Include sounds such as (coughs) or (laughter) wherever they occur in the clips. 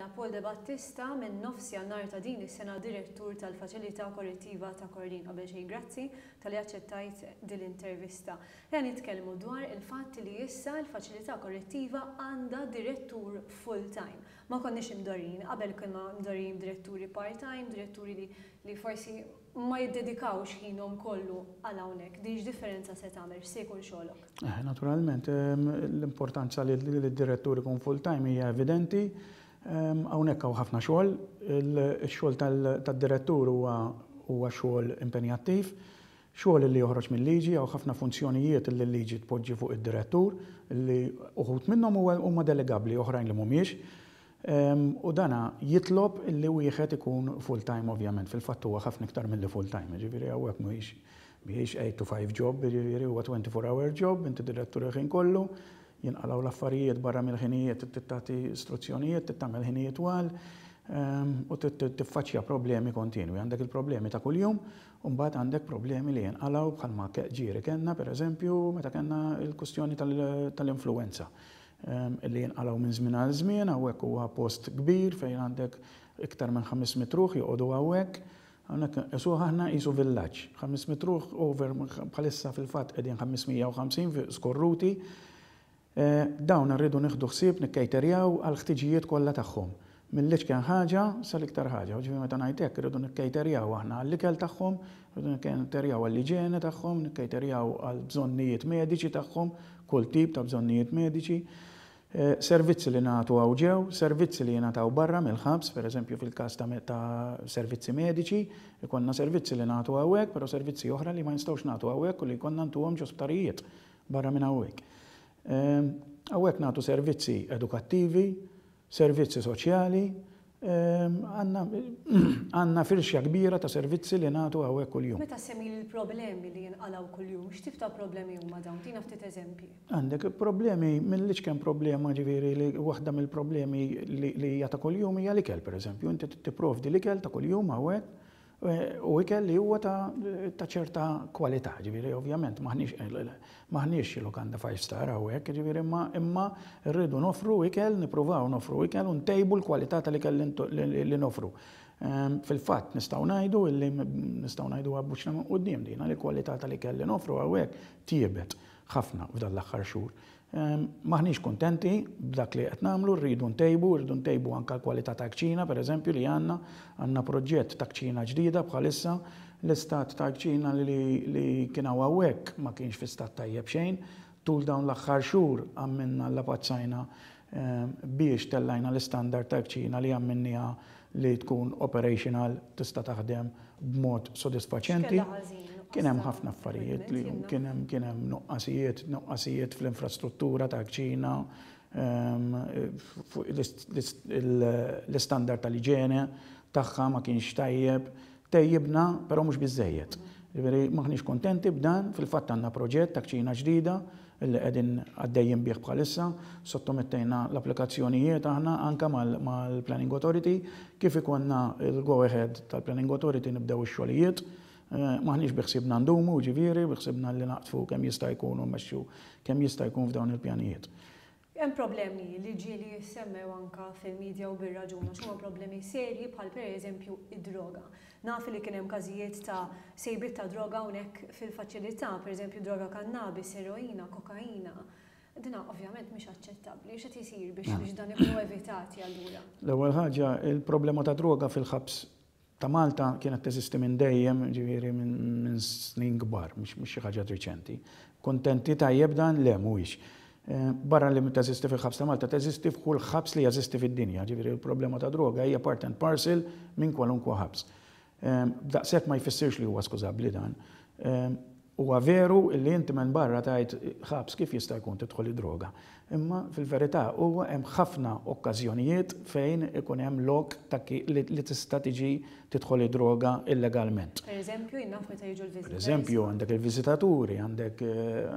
Napol De Battista minn nofsi għannar ta' din is-sena direttur tal-Faċilità Korrettiva ta' Korrin. qabel xejn grazzi tal-li aċċettajt din l-intervista. Għan nitkellmu dwar il-fatt li issa l-Faċilità Korrettiva għandha direttur full-time. Ma konniex imdorin, qabel konna imdorin diretturi part-time, diretturi li, li forsi ma jiddedikawx ħinhom kollu għal hawnhekk. Diġ differenza se tagħmel se jkun xogħolok. Eh, naturalment, ehm, l-importanza li d-direttur ikun full-time hija evidenti. Hawnhekk hawn ħafna xogħol, ix-xogħol tad-direttur huwa huwa xogħol impenjattiv, xogħol li joħroġ mill-liġi għaw ħafna funzjonijiet li l-liġi tpoġġi fuq id-direttur li uħut minnhom huma delegabli oħrajn li mhumiex. U dana jitlob li wieħed ikun full-time ovvjament, fil-fatt huwa ħafna iktar mill full-time, ġifieri hawnhekk mhuwiex mhijiex 8 to 5 job, ġifieri huwa 24 hour job, inti direttur ħin kollu, jinqalaw l-affarijiet barra mill-ħinijiet, tittati istruzzjonijiet, tittamel ħinijiet għal, ehm, u tiffaċċja problemi kontinwi. Għandek il-problemi ta' kuljum, mbagħad għandek problemi li jinqalaw bħalma ġiri per pereżempju, meta kena l-kustjoni tal-influenza ehm, li jinqalaw minn żmien għal żmien, għawek huwa post kbir fejn għandek iktar minn 5 mitruħ joqogħdu għawek. għandek jesu ħahna jisu villaċ, 500 ruħ over bħalissa fil-fat edin 550 skorruti, Eh, dawn rridu neħdu ħsieb nikkejterjaw għal ħtiġijiet kollha tagħhom. Mill-liċ kien ħaġa sal-iktar ħaġa, ġifi meta ngħidlek rridu nikkejterjaw aħna għall-ikel tagħhom, rridu nikkejterjaw għall-iġene tagħhom, nikkejterjaw għal bżonnijiet mediċi tagħhom, kull tip ta' bżonnijiet mediċi. Eh, servizzi li nagħtu għaw ġew, servizzi li nagħtaw barra mill-ħabs, pereżempju fil kas ta' servizzi mediċi, ikonna servizzi li nagħtu għawek, pero servizzi oħra li ma jinstgħux natu għawek u li jkollna ntuhom ġosptarijiet barra minn għawek. Għawek natu servizzi edukattivi, servizzi soċjali, għanna firxja kbira ta' servizzi li natu għawek kull-jum. Meta semmi l-problemi li jenqalaw kull-jum, xtifta problemi huma dawn, tina ftit eżempji. Għandek problemi, mill kemm problema ġiviri li waħda mill-problemi li jata kull-jum hija l-ikel, per eżempju, inti t-provdi l-ikel ta' kull-jum għawek, Eh, u ikel li huwa ta' ċerta kwalità, ġifieri ovvjament maħniex eh, lokanda five star hawnhekk, ġifieri imma imma rridu nofru ikel, nippruvaw nofru ikel un tejbu l-kwalità tal-ikel li nofru. Ehm, fil-fatt nistgħu ngħidu illi nistgħu ngħidu għabbuċna d-dim dina li kwalità tal-ikel li nofru għek tiebet ħafna f'dan l-aħħar xhur. Ehm, maħniex kontenti b'dak li qed nagħmlu, rridu ntejbu, rridu ntejbu anka l-kwalità ta' ċina, per eżempju li għandna għandna proġett ta' ċina ġdida bħalissa l-istat ta' ċina li kien hawnhekk ma kienx fi stat tajjeb xejn, tul dawn l-aħħar xhur għamminna l lapazzajna ehm, biex tellajna l-standard ta' ċina li għamminnija li tkun operational tista' taħdem b'mod sodisfaċenti. Kien hemm ħafna affarijiet li kien hemm kien hemm nuqqasijiet, nuqqasijiet fl-infrastruttura ta' ċina, ehm, l-istandard tal-iġene tagħha ma kienx tajjeb, tejjibna però mhux biżejjed. Ġifieri maħniex kontenti b'dan, fil-fatt għandna proġett ta' ċina ġdida li qegħdin għaddejjin bih bħalissa, sottomettejna l-applikazzjonijiet aħna anka mal-Planning Authority, kif ikonna il-go-ahead tal-Planning Authority nibdew ix-xogħlijiet. Eh, maħniġ biħsibna ndumu, ġiviri, biħsibna li naqtfu kem jista' jkun u meċu, kem jista' jkun f'dawn il-pjanijiet. Hemm problemi li ġieli jissemmew anka fil-medja u bir-raġuna, x'huma problemi serji bħal pereżempju id-droga. Naf li kien hemm każijiet ta' sejbit ta' droga hawnhekk fil-faċilità, pereżempju droga kannabis, eroina, kokaina. Dina ovvjament mhix aċċettabbli, x'qed isir biex mela. biex dan ikunu evitati allura. L-ewwel ħaġa, il-problema ta' droga fil-ħabs ta' Malta kienet teżisti minn dejjem, ġiviri minn snin kbar, mux xi ħaġa riċenti. Kontenti ta' dan le mhuwiex. Eh, barra li teżisti fil-ħabs ta' Malta, teżisti f'kull ħabs li jazisti fid-dinja, ġiviri il-problema ta' droga hija part and parcel minn kwalunkwa ħabs. Eh, daqshekk ma jfissirx li huwa li dan. Eh, huwa veru li inti minn barra tajt ħabs kif jista' jkun tidħol id-droga. Imma fil-verità huwa hemm ħafna okkażjonijiet fejn ikun hemm lok ta' li tista' tiġi tidħol id-droga illegalment. Pereżempju, innaf meta jiġu l-viżitaturi. eżempju, għandek il-viżitaturi, għandek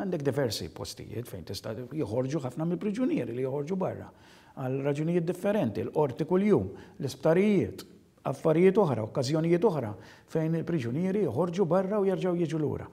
għandek diversi postijiet fejn tista' joħorġu ħafna mill-priġunieri li joħorġu barra għal raġunijiet differenti, l-qorti kuljum, l-isptarijiet, affarijiet oħra, okkażjonijiet oħra fejn il-priġunieri joħorġu barra u jerġgħu jiġu lura.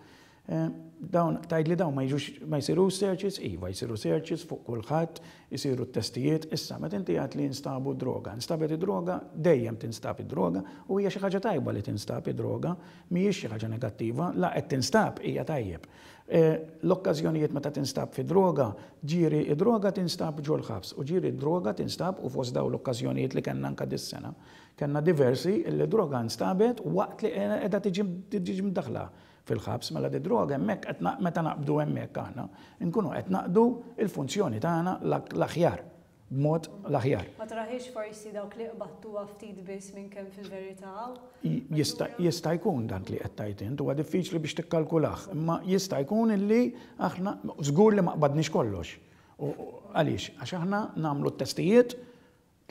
Eh, dawn, tajt li dawn ma jġux, ma jisiru searches, iva jisiru searches fuq kullħat, jisiru testijiet, issa, ma tinti għat li instabu droga, instabet droga, dejjem tinstab droga, u hija xi ħaġa tajba li tinstab droga, mhijiex xi ħaġa negattiva, la qed tinstab hija tajjeb. Eh, l-okkażjonijiet meta tinstab fi droga, ġiri droga tinstab ġol ħabs, u ġiri droga tinstab u fost daw l-okkażjonijiet li kellna anka dis-sena. Kenna diversi, il-droga nstabet waqt li edha tiġi mdaħla fil-ħabs, mela di droga hemmhekk qed meta naqbdu hemmhekk aħna, nkunu qed naqdu il-funzjoni tagħna l-aħjar b'mod l-aħjar. Ma traħiex forsi dawk li qbattu ftit biss minn kem fil-verità? Jista' jkun dan li qed tajt int, huwa diffiċli biex tikkalkulah, imma jista' jkun illi aħna żgur li ma qbadniex kollox. Għaliex, għax aħna nagħmlu t-testijiet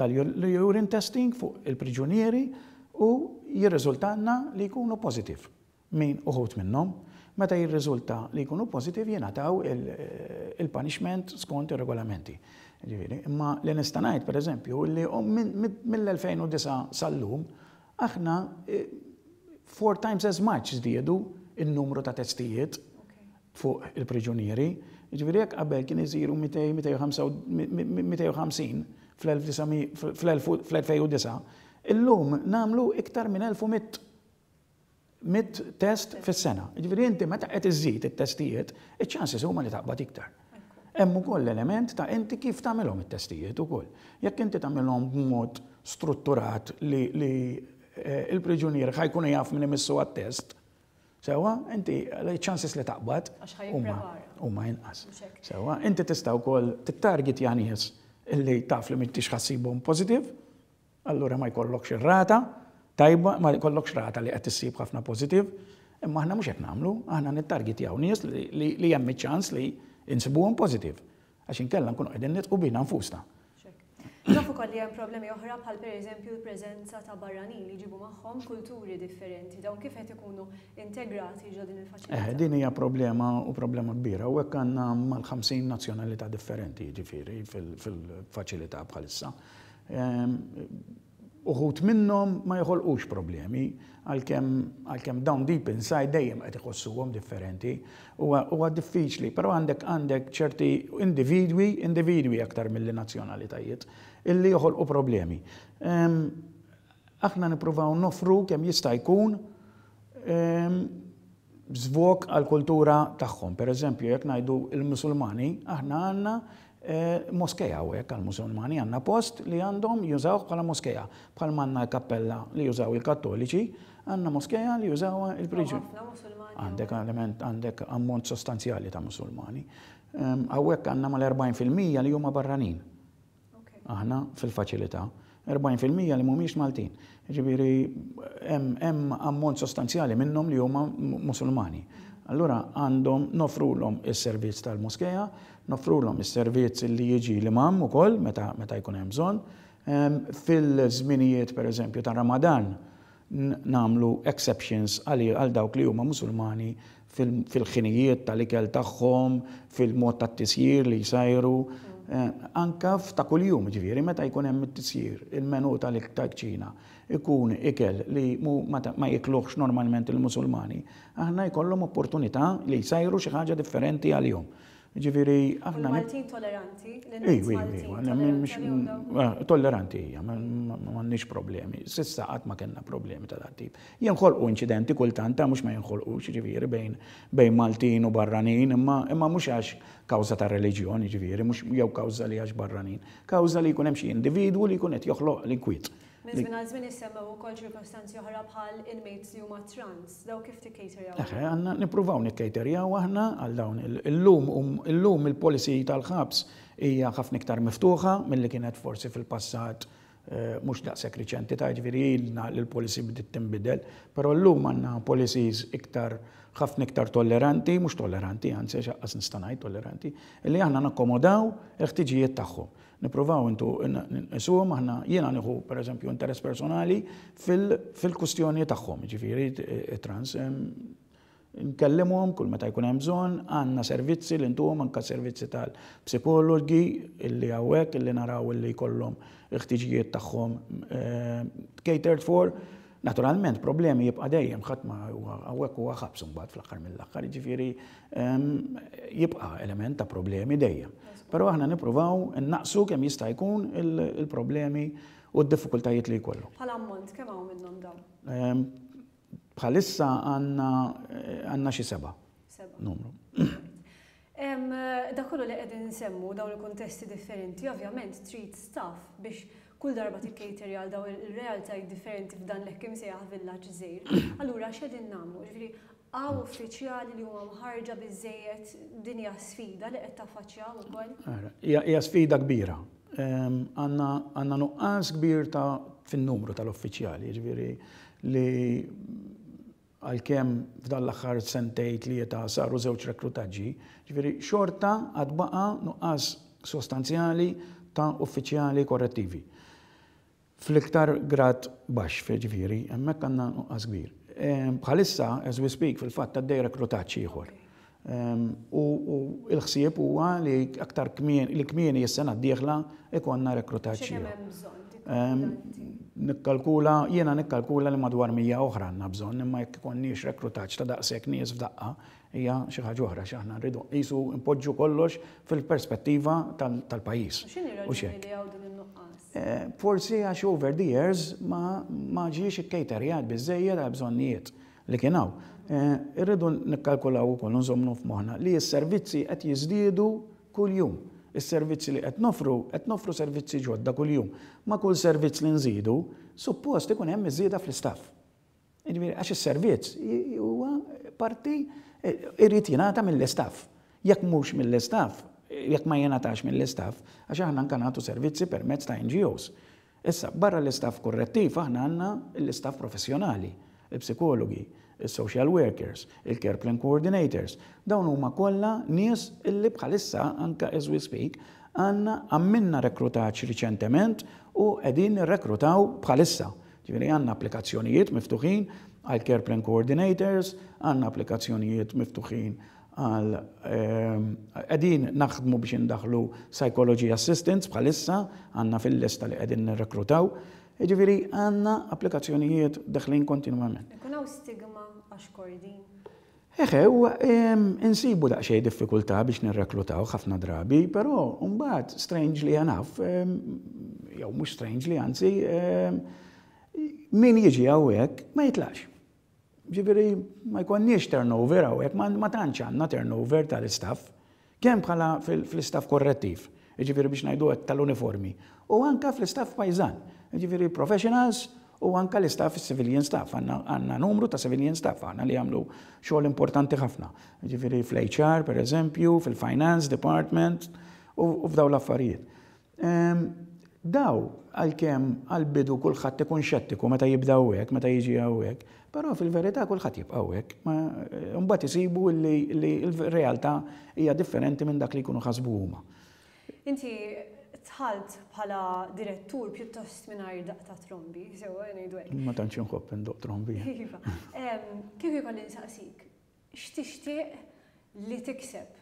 tal-urine testing fuq il-priġunieri u jirriżultanna li jkunu pozitiv min uħut minnhom meta jirriżulta li jkunu pozitiv jenataw il-punishment skont ir-regolamenti. Imma li nista' ngħid pereżempju li mill-2009 sal-lum aħna four times as much zdiedu il-numru ta' testijiet fuq il-priġunieri. Ġviri jek qabel kien iżiru 250 fl-2009, illum namlu iktar minn 1100 mit test fis-sena. Ġifieri inti meta qed iżid it-testijiet, iċ-ċanses huma li taqbad iktar. Hemm ukoll element ta' inti kif tagħmelhom it-testijiet ukoll. Jekk inti tagħmelhom b'mod strutturat li, li eh, il-priġunier ħajkun jaf minn imissu għat-test, sewa, inti ċanses li taqbad huma inqas. Sewa, inti tista' wkoll tit-target janies illi taf li mittix ħassibhom pożittiv, allura ma jkollokx ir-rata, tajba, ma kollok xrata li qed issib ħafna pożittiv, imma aħna mhux namlu, nagħmlu, aħna jaw nies li hemm ċans li insibuhom pożittiv. Għax inkella nkunu qegħdin nitqu bina nfusta. Nafu kolli hemm problemi oħra bħal pereżempju l-preżenza ta' barranin li jġibu magħhom kulturi differenti, dawn kif qed ikunu integrati ġo din il-faċilità. Eh, din hija problema u problema kbira u hekk għandna mal-50 nazzjonalità differenti jiġifieri fil-faċilità bħalissa. Ehm, uħut minnom ma jħolqux problemi, għal-kem down deep inside dejjem għet iħossuhom differenti u għad diffiċli, pero għandek għandek ċerti individwi, individwi aktar mill-li illi joħolqu problemi. Ehm, aħna nipruvaw nofru kem jista' jkun zvok ehm, għal-kultura tagħhom. Per eżempju, jekk ngħidu il-Musulmani, aħna għandna Eh, moskeja u għek għal-musulmani għanna post li għandhom jużaw bħala moskeja. Bħal manna kappella li jużaw il-kattoliċi, għanna moskeja li jużaw il-priġun. Għandek element, għandek ammont sostanzjali ta' musulmani. Ehm, Għawek għanna mal-40% li juma barranin. Aħna fil-facilità. 40% li mumiex Maltin. Ġibiri, hemm ammont sostanzjali minnom li huma musulmani. Allura għandhom nofrulhom is-servizz tal-moskeja, nofrulhom is-servizz li jiġi l-imam ukoll meta meta jkun hemm bżonn. Fil-żminijiet pereżempju ta' Ramadan namlu exceptions għal dawk li huma musulmani fil-ħinijiet tal-ikel tagħhom, fil-mod tat-tisjir li jsajru, Eh, anka f'ta' kuljum ġifieri meta jkun hemm it-tisjir il-menu tal-ċina ikun ikel li ma jikluħx normalment il-Musulmani, aħna jkollhom opportunità li jsajru xi ħaġa differenti għal-jum. Ġiviri, għafna. Maltin toleranti? Iwi, iwi, hija, problemi. Sissa għat ma kena problemi ta' dat tip. Jinħolqu incidenti kultant mux mhux ma jinħolqux ġifieri bejn bejn Maltin u barranin, imma imma mhux għax kawza ta' religjoni ġifieri, mhux jew kawża li għax barranin. Kawza li jkun hemm xi li kunet qed joħloq li kwit. Mizmin għazmin jissemmew u kol ċirkostanzi oħra bħal inmates li huma trans, daw kif tikkaterjaw? Aħna għanna nipruvaw nikkaterjaw aħna għal dawn. Illum il-policy tal-ħabs hija ħafna iktar miftuħa mill-li kienet forsi fil-passat Eh, mux daqsek riċenti ta' ġviri jilna l polisi bdiet timbidel, pero l-lum għanna policies iktar ħafna iktar tolleranti, mux tolleranti, għanse xaqqas nistanaj tolleranti, li għanna nakkomodaw il-ħtiġijiet tagħhom. Nipruvaw intu nisuhom aħna jiena nieħu pereżempju interess personali fil-kustjoni tagħhom, ġifieri trans nkellimhom kull meta jkun hemm bżonn, għandna servizzi li ntuhom anke servizzi tal-psikologi illi hawnhekk illi naraw illi jkollhom l-ħtiġijiet tagħhom eh, catered for. Naturalment, problemi jibqa' dejjem ħadd ma hawnhekk huwa ħabs mbagħad fl-aħħar mill-aħħar, jiġifieri ehm, jibqa' element ta' problemi dejjem. Però aħna nippruvaw innaqsu kemm jista' jkun il-problemi u d-diffikultajiet li jkollu. Bħala ammont kemm hawn minnhom dawn? Ehm, bħalissa għanna xi seba. Seba. Numru. Dakollu li qegħdin nsemmu dawn il-kuntesti differenti, ovvjament trid staff biex kull darba tikkateri għal dawn il-realtaj differenti f'dan l-ekkim sejjaħ villaġġ żejr. (coughs) Allura x'edin nagħmlu? Ġifieri għaw uffiċjali li huma mħarġa biżejjed dinja sfida li qed taffaċċja wkoll? Hija sfida kbira. Għanna nuqqas kbir ta' fin-numru tal-uffiċjali, ġifieri li għal-kem f'dan l-axħar li jeta saru żewġ rekrutaġġi, ġifieri xorta għadbaqa nuqqas sostanzjali ta' uffiċjali korrettivi. Fl-iktar grad baxx, ġifieri, hemmhekk għandna nuqqas kbir. Ehm, bħalissa, as we speak, fil-fatt għaddej rekrutaġġi ieħor. Ehm, u il-ħsieb huwa li aktar kmien, il kmieni jessena d-dieħla ikonna rekrutaġġi. Nikkalkula, jiena nikkalkula li madwar mija oħra għandna bżonn, imma jekk konniex rekrutaċ ta' daqsek nies f'daqqa, hija xi ħaġa oħra xi aħna rridu qisu impoġġu kollox fil-perspettiva tal-pajjiż. U xi eh, Forsi għax over the years ma ma ġiex ikkejterjat biżejjed għal bżonnijiet li kienaw. Eh, irridu nikkalkulaw ukoll nżommu f'moħħna li s-servizzi qed jiżdiedu kuljum. Is-servizzi li qed nofru, qed nofru servizzi ġodda kuljum. Ma kull servizz li nżidu, suppost ikun hemm iżieda fl-istaff. Jiġifieri għax is-servizz huwa parti e, irid jingħata mill-istaff. Jekk mhux mill-istaff, jekk ma jingħatax mill-istaff, għax aħna nkanatu nagħtu servizzi permezz ta' NGOs. Issa barra l-istaff korrettiv aħna għandna l-istaff professjonali, il-psikologi, il-social workers, il-care plan coordinators. Dawn huma kollha nies illi bħalissa anka as we speak għanna għamminna rekrutaċ riċentement u għedin rekrutaw bħalissa. Ġifieri għanna applikazzjonijiet miftuħin għal care plan coordinators, għanna applikazzjonijiet miftuħin għal ehm, għedin naħdmu biex indaħlu psychology assistance bħalissa għanna fil-lista li għedin rekrutaw. Ġifieri għanna applikazzjonijiet daħlin kontinwament jew stigma għax kordin? Eħe, u insibu daqxej diffikulta biex nirreklutaw ħafna drabi, pero mbagħad strangely enough, jew mhux strangely anzi, min jieġi għawek, ma jitlaqx. Ġifieri ma jkonniex turnover għawek, ma tantx għandna turnover tal-istaff, kem bħala fil istaff korrettiv, ġifieri biex ngħidu tal-uniformi, u anka fl-istaff pajżan, ġifieri professionals, U anka l-istaff, civilian staff, għanna numru ta' civilian staff, għanna li għamlu xogħol importanti ħafna. Ġifiri fl-HR, per eżempju, fil-finance department, u f'daw l-affarijiet. Ehm, daw, għal-kem għal-bidu kullħat ikun xettiku meta jibda għawek, meta jiġi għawek, pero fil-verità kullħat jibqa għawek. Eh, Mbatt jisibu li l-realtà hija differenti minn dak li jkunu ħasbu huma. Inti tħalt bħala direttur pjuttost mingħajr daqta trombi, sewa ngħidu Ma tantx inħobb indoq trombi. (laughs) Iva, kif ikolli nsaqsik? X'tixtieq li tikseb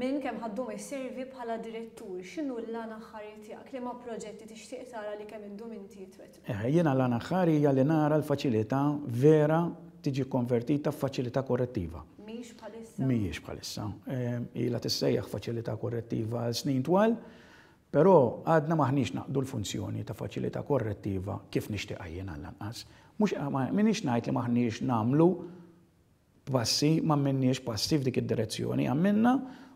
minn kemm ħaddum is-servi bħala direttur, x'inhu l-għana ħari tiegħek li ma proġetti tixtieq tara li kemm indum inti jitwet? Eh, jiena l-għana ħari hija li nara l-faċilità vera tiġi konvertita f'faċilità korrettiva. Mhijiex bħalissa. Mhijiex bħalissa. Eh, ila tissejjaħ faċilità korrettiva snin twal. Pero għadna maħniex naqdu l-funzjoni ta' faċilita korrettiva kif nixtieq għajjen għall-anqas. Mux minix najt li maħniex namlu passi, ma minniex passi f'dik id-direzzjoni għamminna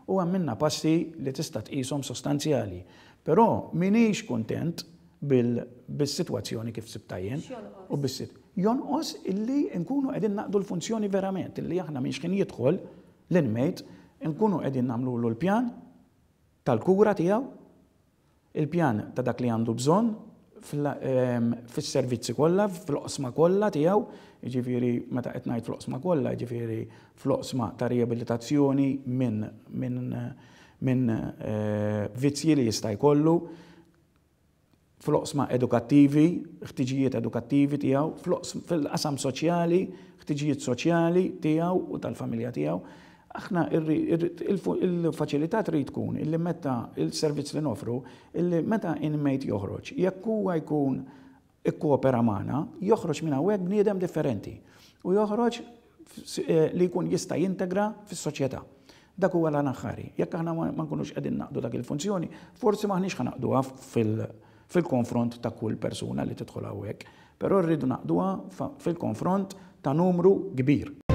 u għamminna passi li tista' tqishom sostanzjali. Però minix kontent bil-situazzjoni kif sibtajjen u bis-sit. Jonqos illi nkunu qegħdin naqdu l-funzjoni verament, illi aħna miex kien jidħol l-inmejt, nkunu qegħdin namlu l-pjan tal-kura tiegħu il-pjan ta' dak li għandu bżonn fil-servizzi ehm, kollha, fil-qosma kollha tiegħu, jiġifieri meta qed ngħid fil qosma kollha, jiġifieri fil qosma ta' riabilitazzjoni minn minn eh, li jista' jkollu, fil-qosma edukattivi, ħtiġijiet edukattivi tiegħu, fil-qasam soċjali, ħtiġijiet soċjali tiegħu u tal-familja tiegħu aħna il-faċilità trid tkun illi meta il-servizz li nofru, illi meta inmate joħroġ, jekk huwa jkun ikkopera magħna, joħroġ minn hawnhekk bniedem differenti u joħroġ eh, li jkun jista' jintegra fis-soċjetà. Dak huwa l aħħari. Jekk aħna ma nkunux qegħdin naqdu dak il-funzjoni, forsi maħniex ħanaqduha fil-konfront ta' kull persuna li tidħol hawnhekk. Però rridu naqduha fil-konfront ta' numru kbir.